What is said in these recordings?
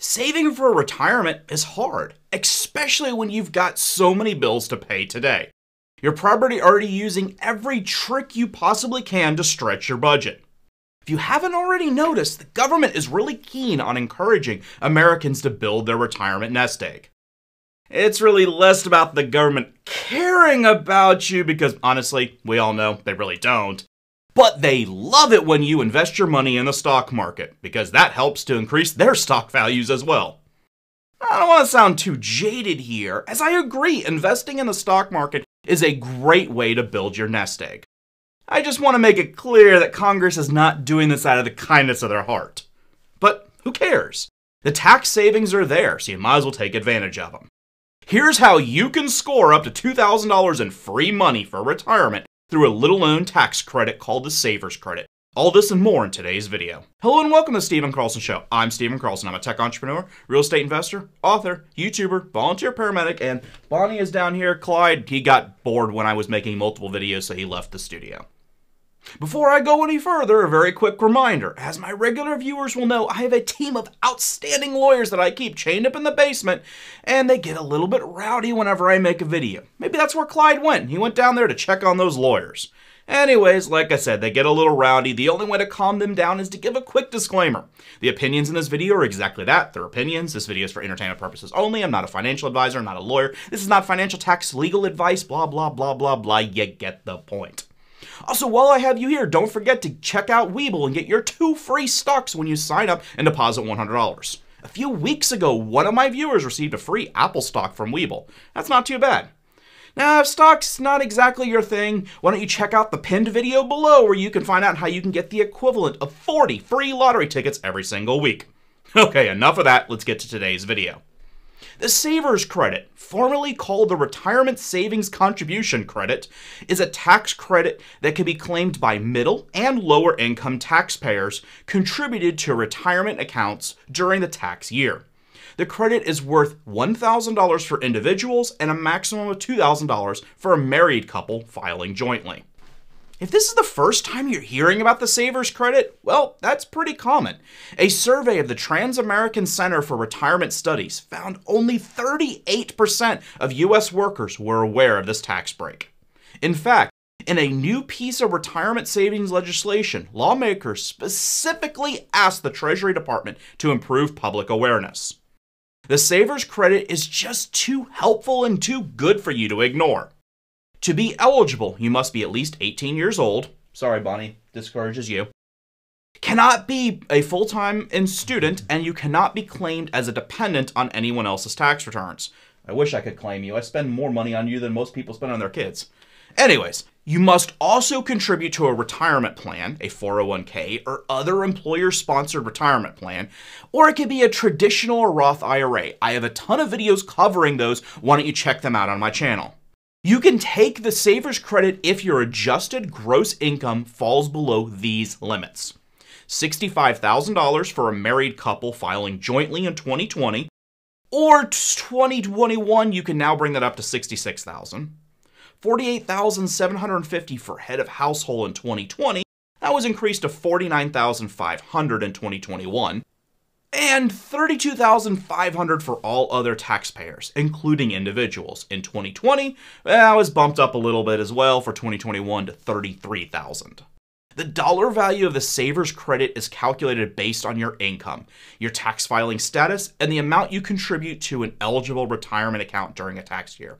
Saving for retirement is hard, especially when you've got so many bills to pay today. You're probably already using every trick you possibly can to stretch your budget. If you haven't already noticed, the government is really keen on encouraging Americans to build their retirement nest egg. It's really less about the government caring about you because honestly, we all know they really don't, but they love it when you invest your money in the stock market because that helps to increase their stock values as well. I don't want to sound too jaded here, as I agree investing in the stock market is a great way to build your nest egg. I just want to make it clear that Congress is not doing this out of the kindness of their heart. But who cares? The tax savings are there, so you might as well take advantage of them. Here's how you can score up to $2,000 in free money for retirement through a little known tax credit called the Savers Credit. All this and more in today's video. Hello and welcome to Stephen Carlson Show. I'm Stephen Carlson. I'm a tech entrepreneur, real estate investor, author, YouTuber, volunteer paramedic, and Bonnie is down here. Clyde, he got bored when I was making multiple videos, so he left the studio. Before I go any further, a very quick reminder. As my regular viewers will know, I have a team of outstanding lawyers that I keep chained up in the basement, and they get a little bit rowdy whenever I make a video. Maybe that's where Clyde went. He went down there to check on those lawyers. Anyways, like I said, they get a little rowdy. The only way to calm them down is to give a quick disclaimer. The opinions in this video are exactly that. They're opinions. This video is for entertainment purposes only. I'm not a financial advisor. I'm not a lawyer. This is not financial tax, legal advice, blah, blah, blah, blah, blah. You get the point. Also, while I have you here, don't forget to check out Weeble and get your two free stocks when you sign up and deposit $100. A few weeks ago, one of my viewers received a free Apple stock from Weeble. That's not too bad. Now, if stock's not exactly your thing, why don't you check out the pinned video below where you can find out how you can get the equivalent of 40 free lottery tickets every single week. Okay, enough of that, let's get to today's video. The Savers Credit, formerly called the Retirement Savings Contribution Credit, is a tax credit that can be claimed by middle and lower income taxpayers contributed to retirement accounts during the tax year. The credit is worth $1,000 for individuals and a maximum of $2,000 for a married couple filing jointly. If this is the first time you're hearing about the Savers Credit, well, that's pretty common. A survey of the Trans American Center for Retirement Studies found only 38% of U.S. workers were aware of this tax break. In fact, in a new piece of retirement savings legislation, lawmakers specifically asked the Treasury Department to improve public awareness. The Savers Credit is just too helpful and too good for you to ignore. To be eligible, you must be at least 18 years old. Sorry, Bonnie, discourages you. Cannot be a full time student, and you cannot be claimed as a dependent on anyone else's tax returns. I wish I could claim you. I spend more money on you than most people spend on their kids. Anyways, you must also contribute to a retirement plan, a 401k, or other employer sponsored retirement plan, or it could be a traditional Roth IRA. I have a ton of videos covering those. Why don't you check them out on my channel? You can take the saver's credit if your adjusted gross income falls below these limits. $65,000 for a married couple filing jointly in 2020 or 2021 you can now bring that up to 66,000. 48,750 for head of household in 2020. That was increased to 49,500 in 2021 and 32,500 for all other taxpayers, including individuals. In 2020, that was bumped up a little bit as well for 2021 to 33,000. The dollar value of the saver's credit is calculated based on your income, your tax filing status, and the amount you contribute to an eligible retirement account during a tax year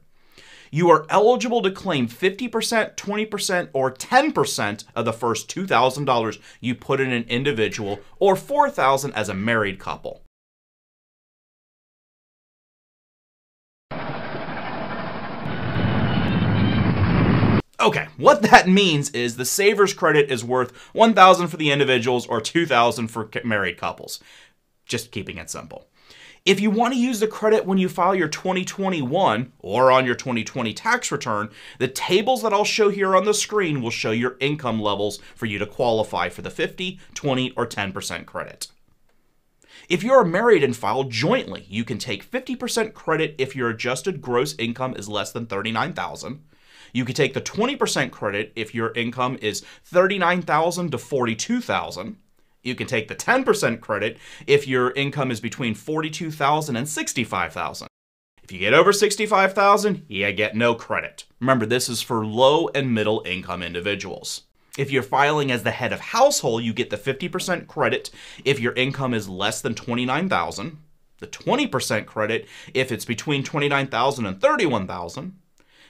you are eligible to claim 50%, 20%, or 10% of the first $2,000 you put in an individual or 4000 dollars as a married couple. Okay, what that means is the saver's credit is worth 1000 for the individuals or 2000 for married couples. Just keeping it simple. If you want to use the credit when you file your 2021 or on your 2020 tax return, the tables that I'll show here on the screen will show your income levels for you to qualify for the 50, 20, or 10% credit. If you are married and filed jointly, you can take 50% credit if your adjusted gross income is less than 39,000. You can take the 20% credit if your income is 39,000 to 42,000. You can take the 10% credit if your income is between 42,000 and 65,000. If you get over 65,000, you get no credit. Remember, this is for low and middle income individuals. If you're filing as the head of household, you get the 50% credit if your income is less than 29,000, the 20% credit if it's between 29,000 and 31,000,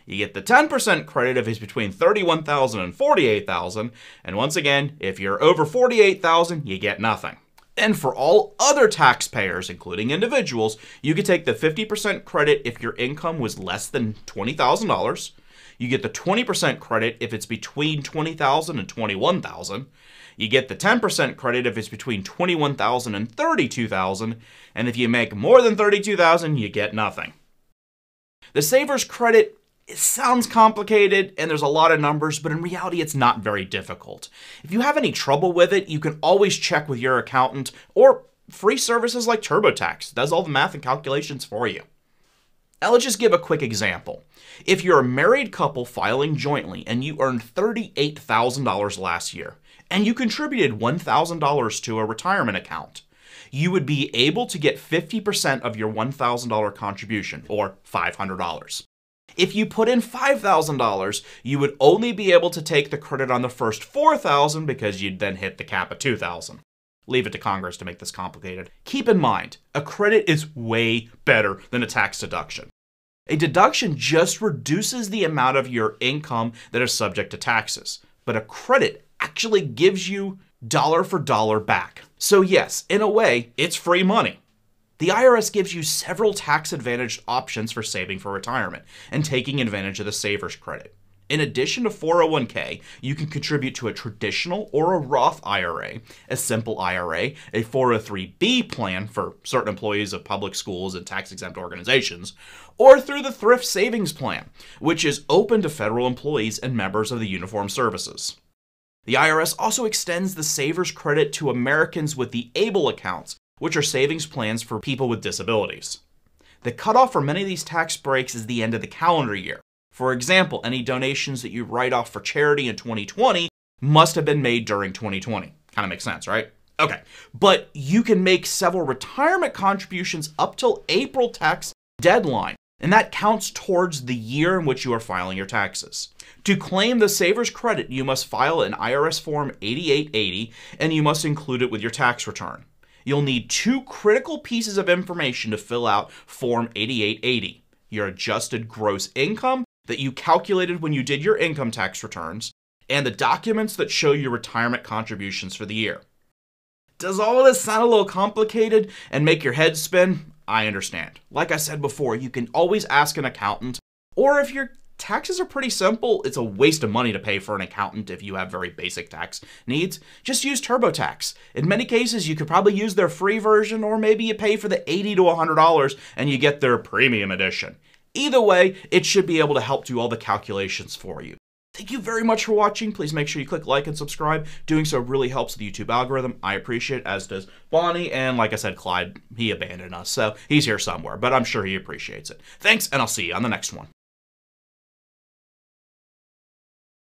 you get the 10% credit if it's between 31,000 and 48,000, and once again, if you're over 48,000, you get nothing. And for all other taxpayers, including individuals, you could take the 50% credit if your income was less than $20,000. You get the 20% credit if it's between 20,000 dollars and 21,000. dollars You get the 10% credit if it's between 21,000 dollars and 32,000, dollars and if you make more than 32,000, dollars you get nothing. The saver's credit it sounds complicated and there's a lot of numbers, but in reality, it's not very difficult. If you have any trouble with it, you can always check with your accountant or free services like TurboTax does all the math and calculations for you. Now let's just give a quick example. If you're a married couple filing jointly and you earned $38,000 last year and you contributed $1,000 to a retirement account, you would be able to get 50% of your $1,000 contribution or $500. If you put in $5,000, you would only be able to take the credit on the first 4,000 because you'd then hit the cap of 2,000. Leave it to Congress to make this complicated. Keep in mind, a credit is way better than a tax deduction. A deduction just reduces the amount of your income that is subject to taxes, but a credit actually gives you dollar for dollar back. So, yes, in a way, it's free money. The IRS gives you several tax advantaged options for saving for retirement and taking advantage of the saver's credit. In addition to 401k, you can contribute to a traditional or a Roth IRA, a simple IRA, a 403b plan for certain employees of public schools and tax exempt organizations, or through the Thrift Savings Plan, which is open to federal employees and members of the uniformed services. The IRS also extends the saver's credit to Americans with the ABLE accounts which are savings plans for people with disabilities. The cutoff for many of these tax breaks is the end of the calendar year. For example, any donations that you write off for charity in 2020 must have been made during 2020. Kind of makes sense, right? Okay, but you can make several retirement contributions up till April tax deadline, and that counts towards the year in which you are filing your taxes. To claim the saver's credit, you must file an IRS Form 8880 and you must include it with your tax return you'll need two critical pieces of information to fill out Form 8880 your adjusted gross income that you calculated when you did your income tax returns, and the documents that show your retirement contributions for the year. Does all of this sound a little complicated and make your head spin? I understand. Like I said before, you can always ask an accountant, or if you're taxes are pretty simple. It's a waste of money to pay for an accountant if you have very basic tax needs. Just use TurboTax. In many cases, you could probably use their free version, or maybe you pay for the $80 to $100 and you get their premium edition. Either way, it should be able to help do all the calculations for you. Thank you very much for watching. Please make sure you click like and subscribe. Doing so really helps the YouTube algorithm. I appreciate it, as does Bonnie. And like I said, Clyde, he abandoned us, so he's here somewhere, but I'm sure he appreciates it. Thanks, and I'll see you on the next one.